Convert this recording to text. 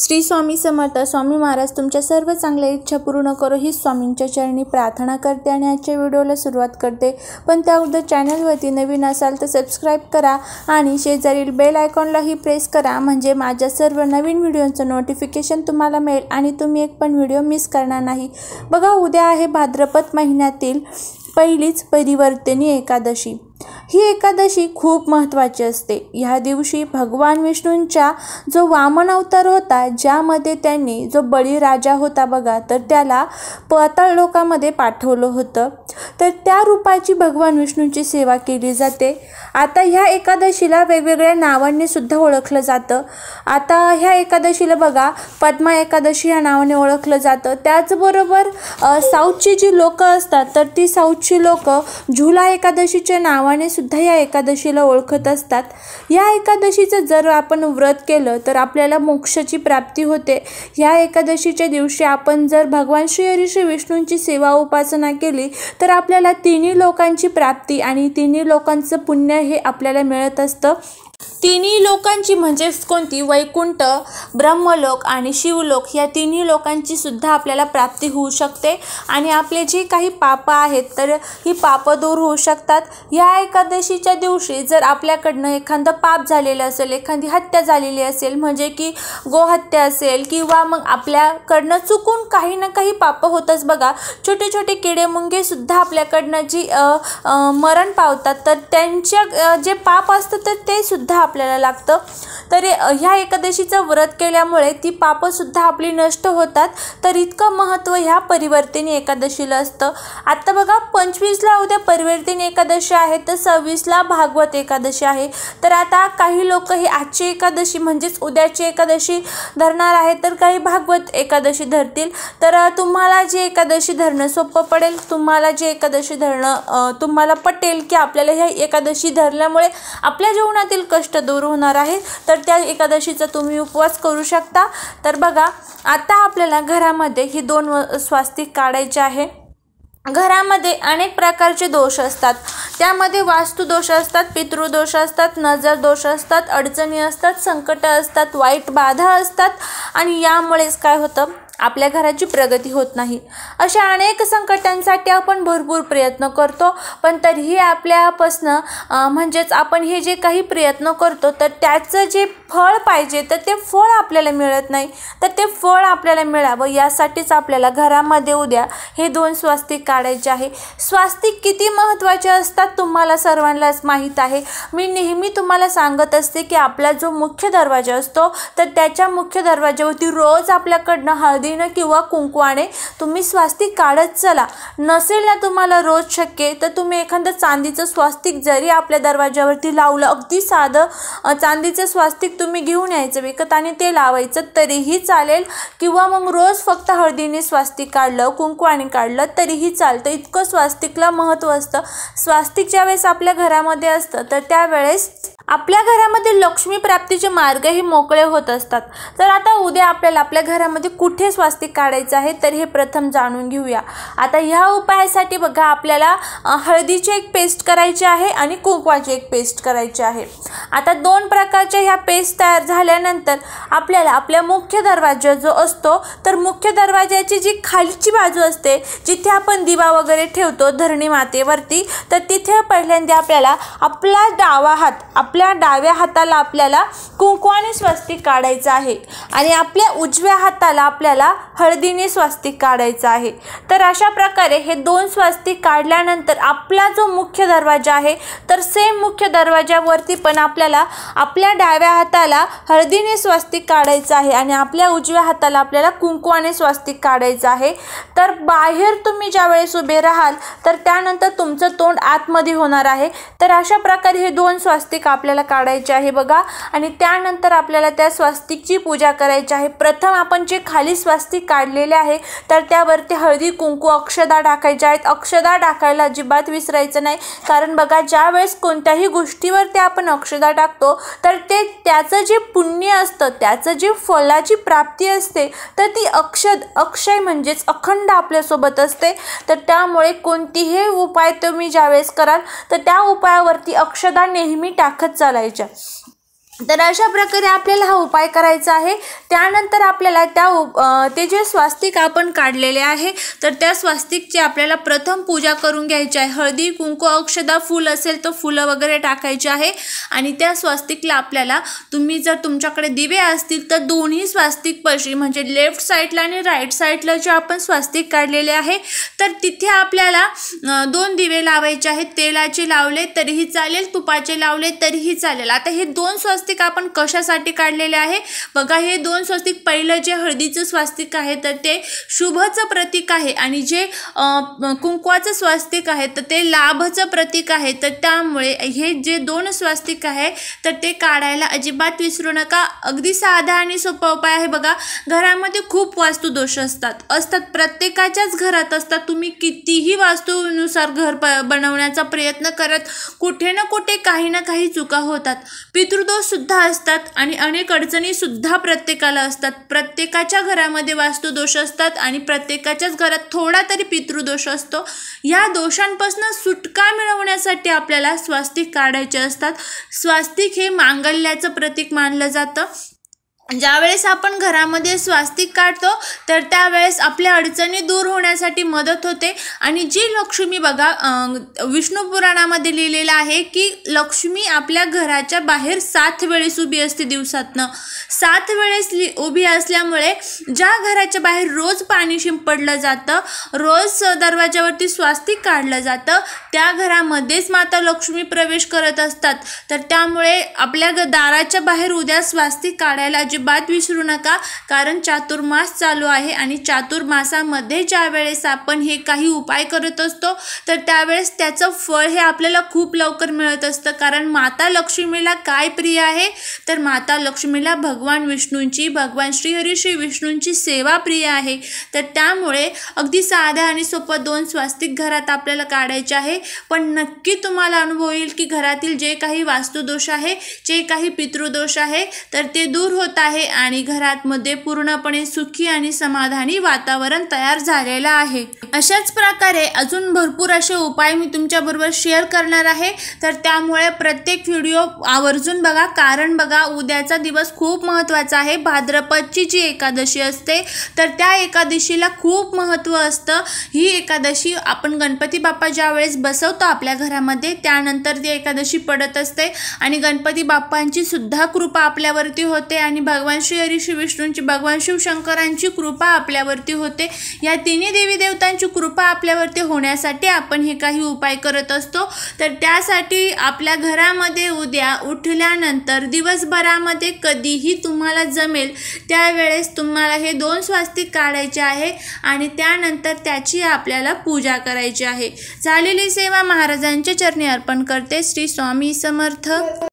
श्री स्वामी समर्थ स्वामी महाराज तुमच्या सर्व चांगल्या इच्छा पूर्ण करो ही स्वामींच्या चरणी प्रार्थना करते आणि आजच्या व्हिडिओला सुरुवात करते पण त्या अगोदर चॅनलवरती नवीन असाल तर सबस्क्राईब करा आणि शेजारील बेल आयकॉनलाही प्रेस करा म्हणजे माझ्या सर्व नवीन व्हिडिओचं नोटिफिकेशन तुम्हाला मिळेल आणि तुम्ही एक पण व्हिडिओ मिस करणार नाही बघा उद्या आहे भाद्रपद महिन्यातील पहिलीच परिवर्तनी एकादशी ही एकादशी खूप महत्त्वाची असते ह्या दिवशी भगवान विष्णूंच्या जो वामन अवतार होता ज्यामध्ये त्यांनी जो बळीराजा होता बघा तर त्याला पाताळ लोकामध्ये पाठवलं होतं तर त्या रूपाची भगवान विष्णूंची सेवा केली जाते आता ह्या एकादशीला वेगवेगळ्या नावांनी सुद्धा ओळखलं जातं आता ह्या एकादशीला बघा पद्मा एकादशी ह्या नावाने ओळखलं जातं त्याचबरोबर साऊथची जी लोकं असतात तर ती साऊथची लोकं झुला एकादशीच्या नावाने नावाने सुद्धा या एकादशीला ओळखत असतात या एकादशीचं जर आपण व्रत केलं तर आपल्याला मोक्षाची प्राप्ती होते या एकादशीच्या दिवशी आपण जर भगवान श्री श्री विष्णूंची सेवा उपासना केली तर आपल्याला तिन्ही लोकांची प्राप्ती आणि तिन्ही लोकांचं पुण्य हे आपल्याला मिळत असतं तिन्ही लोकांची म्हणजेच कोणती वैकुंठ ब्रह्मलोक आणि शिवलोक या तिन्ही लोकांची सुद्धा आपल्याला प्राप्ती होऊ शकते आणि आपले जे काही पापं आहेत तर ही पापं दूर होऊ शकतात या एकादशीच्या दिवशी जर आपल्याकडनं एखादं पाप झालेलं असेल एखादी हत्या झालेली असेल म्हणजे की गोहत्या असेल किंवा मग आपल्याकडनं चुकून काही ना काही पापं होतंच बघा छोटे छोटे किडे मुंगे सुद्धा आपल्याकडनं जी मरण पावतात तर त्यांच्या जे पाप असतं तर ते सुद्धा सुद्धा आपल्याला लागतं तरी ह्या एकादशीचं व्रत केल्यामुळे ती पापंसुद्धा आपली नष्ट होतात तर इतकं महत्त्व ह्या परिवर्तनी एकादशीला असतं आत्ता बघा पंचवीसला उद्या परिवर्तनी एकादशी आहे तर सव्वीसला भागवत एकादशी आहे तर आता काही लोक ही आजची एकादशी म्हणजेच उद्याची एकादशी धरणार आहे तर काही भागवत एकादशी धरतील तर तुम्हाला जी एकादशी धरणं सोपं पडेल तुम्हाला जी एकादशी धरणं तुम्हाला पटेल की आपल्याला ह्या एकादशी धरल्यामुळे आपल्या जीवनातील कष्ट दूर होणार आहे तर त्या एकादशीचा तुम्ही उपवास करू शकता तर बघा आता आपल्याला घरामध्ये ही दोन स्वास्तिक काढायचे आहे घरामध्ये अनेक प्रकारचे दोष असतात त्यामध्ये वास्तुदोष असतात पितृदोष असतात नजर दोष असतात अडचणी असतात संकटं असतात वाईट बाधा असतात आणि यामुळेच काय होतं आपल्या घराची प्रगती होत नाही अशा अनेक संकटांसाठी आपण भरपूर प्रयत्न करतो पण तरीही आपल्यापासनं म्हणजेच आपण हे जे काही प्रयत्न करतो तर त्याचं जे फळ पाहिजे तर ते फळ आपल्याला मिळत नाही तर ते फळ आपल्याला मिळावं यासाठीच आपल्याला घरामध्ये उद्या हे दोन स्वास्तिक काढायचे आहे स्वास्तिक किती महत्त्वाचे असतात तुम्हाला सर्वांनाच माहीत आहे मी नेहमी तुम्हाला सांगत असते की आपला जो मुख्य दरवाजा असतो तर त्याच्या मुख्य दरवाज्यावरती रोज आपल्याकडनं हळदी हळदीनं किंवा कुंकवाने तुम्ही स्वास्तिक काढत चला नसेल ना तुम्हाला रोज शक्य तर तुम्ही एखादं चांदीचं स्वास्तिक जरी आपल्या दरवाज्यावरती लावलं अगदी साधं चांदीचं स्वास्तिक तुम्ही घेऊन यायचं विकत आणि ते लावायचं तरीही चालेल किंवा मग रोज फक्त हळदीने स्वास्तिक काढलं कुंकवाने काढलं तरीही चालतं इतकं स्वास्तिकला महत्त्व असतं स्वास्तिक ज्यावेळेस आपल्या घरामध्ये असतं तर त्यावेळेस आपल्या घरामध्ये लक्ष्मी प्राप्तीचे मार्ग हे मोकळे होत असतात तर आता उद्या आपल्याला आपल्या घरामध्ये कुठे स्वास्तिक काढायचं आहे तर हे प्रथम जाणून घेऊया आता ह्या उपायासाठी बघा आपल्याला हळदीची एक पेस्ट करायची आहे आणि कुंकवाची एक पेस्ट करायची आहे आता दोन प्रकारच्या ह्या पेस्ट तयार झाल्यानंतर आपल्याला आपल्या मुख्य दरवाजा जो असतो तर मुख्य दरवाजाची जी खालची बाजू असते जिथे आपण दिवा वगैरे ठेवतो धरणी मातेवरती तर तिथे पहिल्यांदा आपल्याला आपला डावा हात आपला आपल्या डाव्या हाताला आपल्याला कुंकू आणि स्वस्तिक काढायचं आहे आणि आपल्या उजव्या हाताला आपल्याला हळदीने स्वस्तिक काढायचं आहे तर अशा प्रकारे हे दोन स्वस्तिक काढल्यानंतर आपला जो मुख्य दरवाजा आहे तर सेम मुख्य दरवाज्यावरती पण आपल्याला आपल्या डाव्या हाताला हळदीने स्वस्तिक काढायचं आहे आणि आपल्या उजव्या हाताला आपल्याला कुंकू आणि स्वस्तिक काढायचं आहे तर बाहेर तुम्ही ज्यावेळेस उभे राहाल तर त्यानंतर तुमचं तोंड आतमध्ये होणार आहे तर अशा प्रकारे हे दोन स्वस्तिक आपल्या आपल्याला काढायचे आहे बघा आणि त्यानंतर आपल्याला त्या स्वास्तिकची पूजा करायची आहे प्रथम आपण जे खाली स्वास्तिक काढलेले आहे तर त्यावरती हळदी कुंकू अक्षदा टाकायच्या आहेत अक्षदा टाकायला अजिबात विसरायचं नाही कारण बघा ज्यावेळेस कोणत्याही गोष्टीवरती आपण अक्षदा टाकतो तर ते त्याचं जे पुण्य असतं त्याचं जे फलाची प्राप्ती असते तर ती अक्षद अक्षय म्हणजेच अखंड आपल्यासोबत असते तर त्यामुळे कोणतीही उपाय तुम्ही ज्यावेळेस कराल तर त्या उपायावरती अक्षदा नेहमी टाकत 再来一张。तर अशा प्रकारे आपल्याला हा उपाय करायचा आहे त्यानंतर आपल्याला त्या उप ते जे स्वास्तिक आपण काढलेले आहे तर त्या स्वास्तिकची आपल्याला प्रथम पूजा करून घ्यायची आहे हळदी कुंकू औषधा फूल असेल तर फुलं वगैरे टाकायची आहे आणि त्या स्वास्तिकला आपल्याला तुम्ही जर तुमच्याकडे दिवे असतील तर दोन्ही स्वास्तिक पशी म्हणजे लेफ्ट साईडला आणि राईट साईडला जे आपण स्वास्तिक काढलेले आहे तर तिथे आपल्याला दोन दिवे लावायचे आहेत तेलाचे लावले तरीही चालेल तुपाचे लावले तरीही चालेल आता हे दोन स्वास्तिक स्वस्तिक आपण कशासाठी काढलेले आहे बघा हे दोन स्वस्तिक पहिलं जे हळदीचं स्वास्तिक आहे तर ते शुभचं प्रतीक आहे आणि जे कुंकवाचं स्वास्तिक आहे तर ते लाभचं प्रतीक आहे तर त्यामुळे हे जे दोन स्वास्तिक आहे तर ते काढायला अजिबात विसरू नका अगदी साधा आणि सोपा उपाय आहे बघा घरामध्ये खूप वास्तुदोष असतात असतात प्रत्येकाच्याच घरात असतात तुम्ही कितीही वास्तूनुसार घर बनवण्याचा प्रयत्न करत कुठे ना कुठे काही ना काही चुका होतात पितृदोष सुद्धा असतात आणि अनेक अडचणीसुद्धा प्रत्येकाला असतात प्रत्येकाच्या घरामध्ये वास्तुदोष असतात आणि प्रत्येकाच्याच घरात थोडा तरी पितृदोष असतो या दोषांपासून सुटका मिळवण्यासाठी आपल्याला स्वास्तिक काढायचे असतात स्वास्तिक हे मांगल्याचं प्रतीक मानलं जातं ज्यावेळेस आपण घरामध्ये स्वास्तिक काढतो तर त्यावेळेस आपल्या अडचणी दूर होण्यासाठी मदत होते आणि जी लक्ष्मी बघा विष्णू पुराणामध्ये लिहिलेलं आहे की लक्ष्मी आपल्या घराच्या बाहेर सात वेळेस उभी असते दिवसातनं सात वेळेस लि उभी असल्यामुळे ज्या घराच्या बाहेर रोज पाणी शिंपडलं जातं रोज दरवाज्यावरती स्वास्तिक काढलं जातं त्या घरामध्येच माता लक्ष्मी प्रवेश करत असतात तर त्यामुळे आपल्या दाराच्या बाहेर उद्या स्वास्तिक काढायला अजिबात म्हणजे विसरू नका कारण चातुर्मास चालू आहे आणि चातुर्मासामध्ये ज्या वेळेस आपण हे काही उपाय करत असतो तर त्यावेळेस त्याचं फळ हे आपल्याला खूप लवकर मिळत असतं कारण माता लक्ष्मीला काय प्रिय आहे तर माता लक्ष्मीला भगवान विष्णूंची भगवान श्रीहरी श्री विष्णूंची सेवा प्रिय आहे तर त्यामुळे अगदी साध्या आणि सोपं दोन स्वास्तिक घरात आपल्याला काढायचे आहे पण नक्की तुम्हाला अनुभव येईल की घरातील जे काही वास्तुदोष आहे जे काही पितृदोष आहे तर ते दूर होत आहे आणि घरातमध्ये पूर्णपणे सुखी आणि समाधानी वातावरण तयार झालेलं आहे अशाच प्रकारे अजून भरपूर असे उपाय मी तुमच्याबरोबर शेअर करणार आहे तर त्यामुळे प्रत्येक व्हिडिओ आवर्जून बघा कारण बघा उद्याचा दिवस खूप महत्त्वाचा आहे भाद्रपदची जी एकादशी असते तर त्या एकादशीला खूप महत्त्व असतं ही एकादशी आपण गणपती बाप्पा ज्या वेळेस बसवतो आपल्या घरामध्ये त्यानंतर ती एकादशी पडत असते आणि गणपती बाप्पांची सुद्धा कृपा आपल्यावरती होते आणि भ भगवान श्री हरी श्री विष्णूंची भगवान शिवशंकरांची कृपा आपल्यावरती होते या तिन्ही देवी देवतांची कृपा आपल्यावरती होण्यासाठी आपण हे काही उपाय करत असतो तर त्यासाठी आपल्या घरामध्ये उद्या उठल्यानंतर दिवसभरामध्ये कधीही तुम्हाला जमेल त्यावेळेस तुम्हाला हे दोन स्वास्तिक काढायचे आहे आणि त्यानंतर त्याची आपल्याला पूजा करायची आहे झालेली सेवा महाराजांच्या चरणी अर्पण करते श्री स्वामी समर्थ